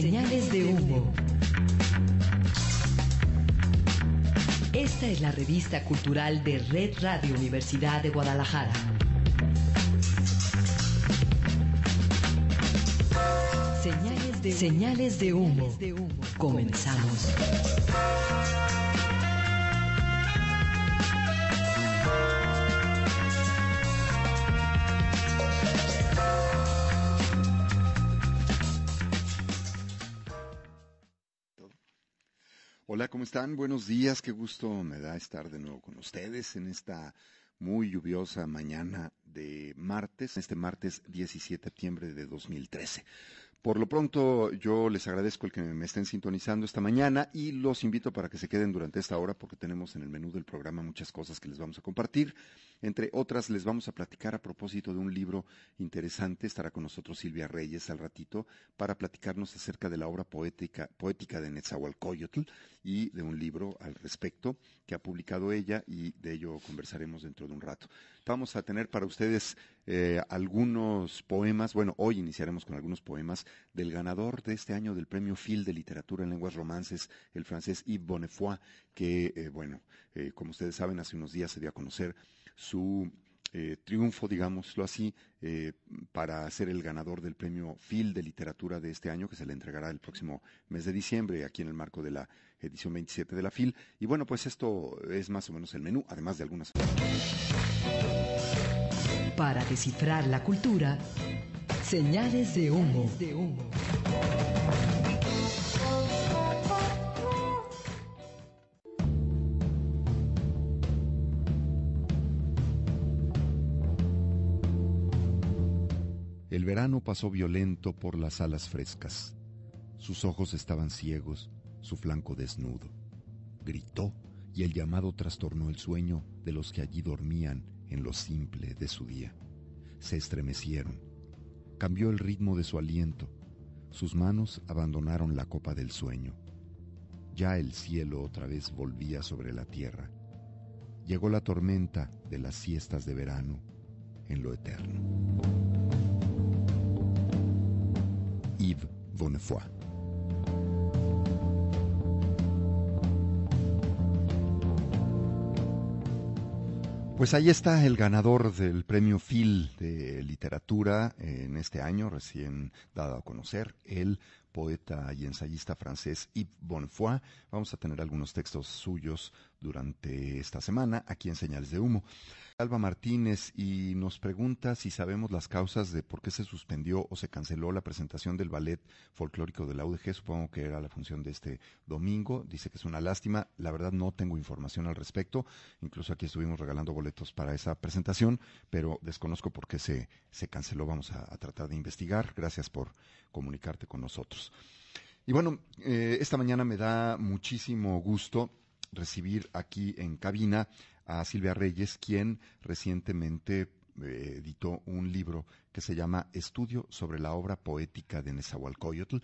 Señales de humo. Esta es la revista cultural de Red Radio Universidad de Guadalajara. Señales de, Señales de humo. Comenzamos. Hola, ¿cómo están? Buenos días, qué gusto me da estar de nuevo con ustedes en esta muy lluviosa mañana de martes, este martes 17 de septiembre de 2013. Por lo pronto, yo les agradezco el que me estén sintonizando esta mañana y los invito para que se queden durante esta hora porque tenemos en el menú del programa muchas cosas que les vamos a compartir. Entre otras, les vamos a platicar a propósito de un libro interesante. Estará con nosotros Silvia Reyes al ratito para platicarnos acerca de la obra poética, poética de Netzahualcoyotl y de un libro al respecto que ha publicado ella y de ello conversaremos dentro de un rato. Vamos a tener para ustedes eh, algunos poemas, bueno, hoy iniciaremos con algunos poemas del ganador de este año del Premio Phil de Literatura en Lenguas Romances, el francés Yves Bonnefoy, que, eh, bueno, eh, como ustedes saben, hace unos días se dio a conocer su triunfo, digámoslo así, para ser el ganador del premio Phil de Literatura de este año, que se le entregará el próximo mes de diciembre, aquí en el marco de la edición 27 de la Phil. Y bueno, pues esto es más o menos el menú, además de algunas. Para descifrar la cultura, señales de humo. El verano pasó violento por las alas frescas. Sus ojos estaban ciegos, su flanco desnudo. Gritó y el llamado trastornó el sueño de los que allí dormían en lo simple de su día. Se estremecieron. Cambió el ritmo de su aliento. Sus manos abandonaron la copa del sueño. Ya el cielo otra vez volvía sobre la tierra. Llegó la tormenta de las siestas de verano en lo eterno. Yves Bonnefoy. Pues ahí está el ganador del premio Phil de literatura en este año, recién dado a conocer, el poeta y ensayista francés Yves Bonfoy. Vamos a tener algunos textos suyos durante esta semana aquí en Señales de Humo. Alba Martínez y nos pregunta si sabemos las causas de por qué se suspendió o se canceló la presentación del ballet folclórico de la UDG. Supongo que era la función de este domingo. Dice que es una lástima. La verdad no tengo información al respecto. Incluso aquí estuvimos regalando boletos para esa presentación, pero desconozco por qué se, se canceló. Vamos a tratar de investigar. Gracias por comunicarte con nosotros. Y bueno, eh, esta mañana me da muchísimo gusto recibir aquí en cabina a Silvia Reyes, quien recientemente editó un libro que se llama Estudio sobre la obra poética de Nezahualcóyotl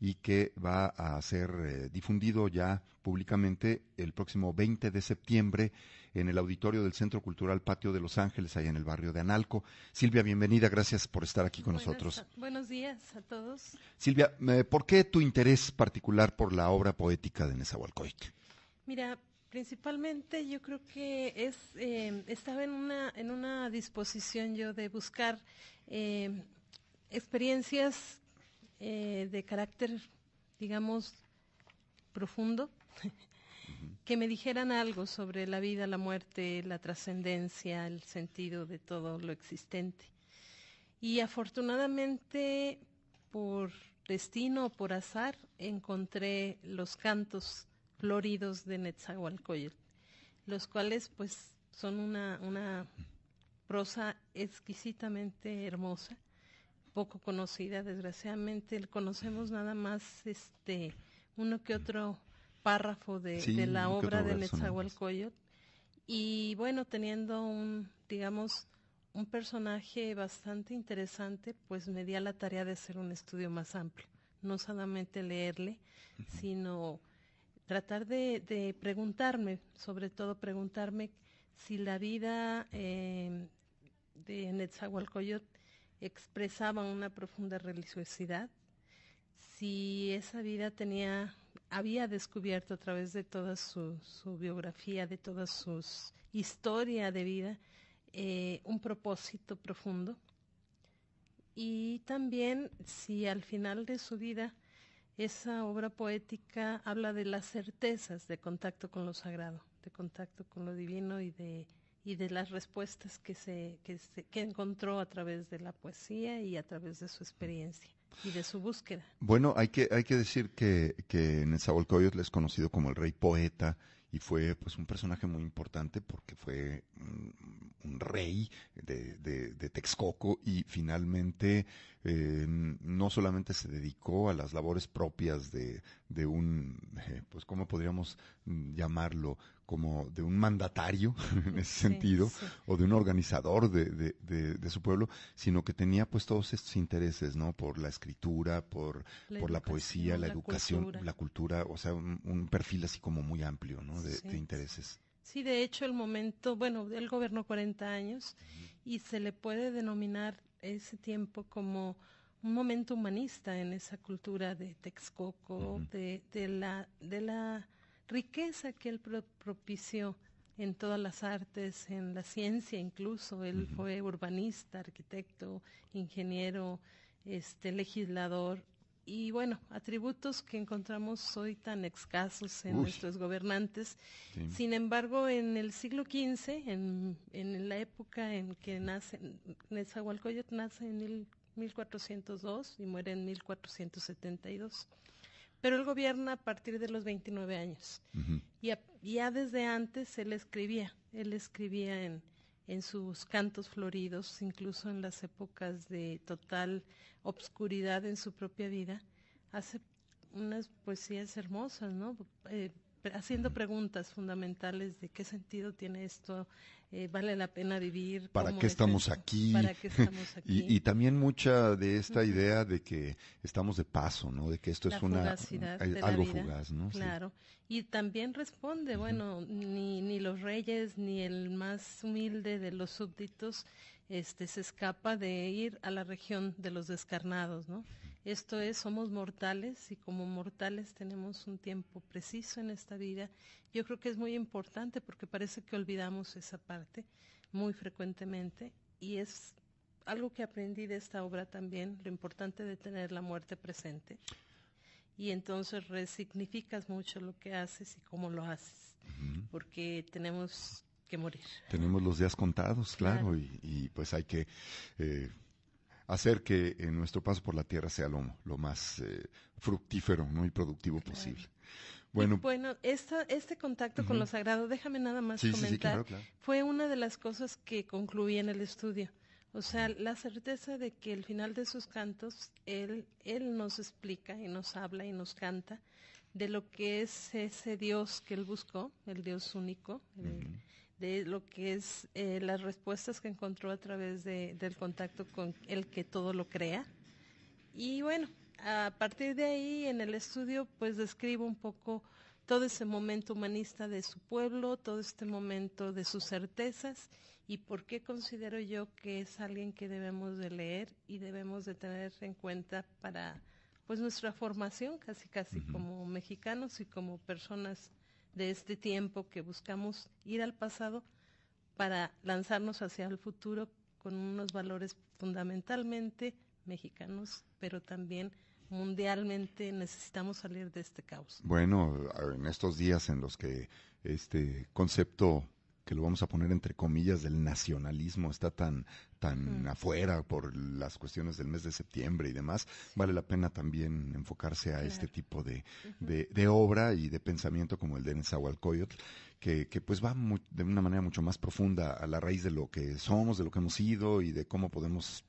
y que va a ser eh, difundido ya públicamente el próximo 20 de septiembre en el auditorio del Centro Cultural Patio de Los Ángeles, ahí en el barrio de Analco. Silvia, bienvenida, gracias por estar aquí con nosotros. Buenos días a todos. Silvia, eh, ¿por qué tu interés particular por la obra poética de Nezahualcóyotl? Mira, Principalmente yo creo que es, eh, estaba en una, en una disposición yo de buscar eh, experiencias eh, de carácter, digamos, profundo, que me dijeran algo sobre la vida, la muerte, la trascendencia, el sentido de todo lo existente. Y afortunadamente, por destino o por azar, encontré los cantos floridos de Netzahualcoyot, los cuales pues son una, una prosa exquisitamente hermosa, poco conocida, desgraciadamente conocemos nada más este uno que otro párrafo de, la obra de Netzahualcóyotl y bueno, teniendo un, digamos, un personaje bastante interesante, pues me di a la tarea de hacer un estudio más amplio, no solamente leerle, sino tratar de, preguntarme, sobre todo preguntarme si la vida eh, de Netzahualcoyot expresaba una profunda religiosidad, si esa vida tenía, había descubierto a través de toda su, biografía, de toda su historia de vida, eh, un propósito profundo. Y también si al final de su vida esa obra poética habla de las certezas de contacto con lo sagrado, de contacto con lo divino y de, y de las respuestas que, se, que, encontró a través de la poesía y a través de su experiencia y de su búsqueda. Bueno, hay que, hay que decir que, que le es conocido como el rey poeta y fue pues un personaje muy importante porque fue mm, rey de, de, Texcoco y finalmente eh, no solamente se dedicó a las labores propias de, de un, eh, pues cómo podríamos llamarlo, como de un mandatario en ese sentido, o de un organizador de, de, su pueblo, sino que tenía pues todos estos intereses, ¿no? Por la escritura, por la, por la poesía, la, educación, la cultura, o sea, un, perfil así como muy amplio, ¿no? de intereses. Sí, de hecho, el momento, bueno, él gobernó 40 años y se le puede denominar ese tiempo como un momento humanista en esa cultura de Texcoco, de, la, de la riqueza que él propició en todas las artes, en la ciencia incluso. Él fue urbanista, arquitecto, ingeniero, este, legislador y bueno, atributos que encontramos hoy tan escasos en nuestros gobernantes. Sin embargo, en el siglo XV, en, la época en que nace, Nezahualcóyotl nace en el 1402 y muere en 1472. Pero él gobierna a partir de los 29 años. Y ya desde antes él escribía, él escribía en, en sus cantos floridos, incluso en las épocas de total obscuridad en su propia vida, hace unas poesías hermosas, ¿no? Eh, haciendo preguntas fundamentales de qué sentido tiene esto, eh, vale la pena vivir. ¿Para qué, estamos aquí? y, también mucha de esta idea de que estamos de paso, ¿no? De que esto es una, eh, algo fugaz, ¿no? Claro. Y también responde, bueno, ni, ni los reyes ni el más humilde de los súbditos este, se escapa de ir a la región de los descarnados, ¿no? Esto es, somos mortales y como mortales tenemos un tiempo preciso en esta vida. Yo creo que es muy importante porque parece que olvidamos esa parte muy frecuentemente y es algo que aprendí de esta obra también, lo importante de tener la muerte presente. Y entonces resignificas mucho lo que haces y cómo lo haces, porque tenemos que morir. Tenemos los días contados, claro, Y, pues hay que eh, hacer que en eh, nuestro paso por la tierra sea lo, más eh, fructífero muy productivo posible. Bueno, bueno esta, este contacto con lo sagrado, déjame nada más comentar, fue una de las cosas que concluí en el estudio. O sea, la certeza de que al final de sus cantos, él, él nos explica y nos habla y nos canta de lo que es ese Dios que él buscó, el Dios único, de lo que es eh, las respuestas que encontró a través de, del contacto con el que todo lo crea. Y bueno, a partir de ahí en el estudio pues describo un poco todo ese momento humanista de su pueblo, todo este momento de sus certezas y por qué considero yo que es alguien que debemos de leer y debemos de tener en cuenta para pues nuestra formación casi casi como mexicanos y como personas de este tiempo que buscamos ir al pasado para lanzarnos hacia el futuro con unos valores fundamentalmente mexicanos, pero también mundialmente necesitamos salir de este caos. Bueno, en estos días en los que este concepto que lo vamos a poner entre comillas, del nacionalismo está tan, tan afuera por las cuestiones del mes de septiembre y demás, vale la pena también enfocarse a este tipo de, obra y de pensamiento como el de Nezahualcóyotl, que, que pues va de una manera mucho más profunda a la raíz de lo que somos, de lo que hemos sido y de cómo podemos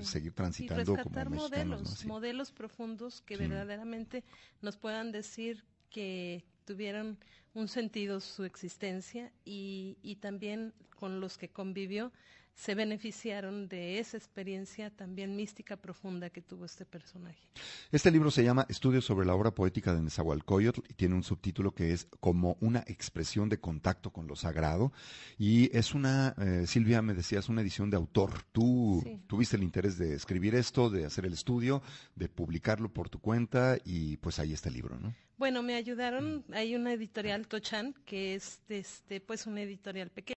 seguir transitando rescatar como modelos, modelos profundos que verdaderamente nos puedan decir que tuvieron un sentido su existencia y, y también con los que convivió se beneficiaron de esa experiencia también mística profunda que tuvo este personaje. Este libro se llama Estudios sobre la obra poética de Nezahualcóyotl y tiene un subtítulo que es como una expresión de contacto con lo sagrado y es una, eh, Silvia me decías, una edición de autor. Tú tuviste el interés de escribir esto, de hacer el estudio, de publicarlo por tu cuenta y pues ahí está el libro, ¿no? Bueno, me ayudaron, mm. hay una editorial Tochan que es este, pues una editorial pequeña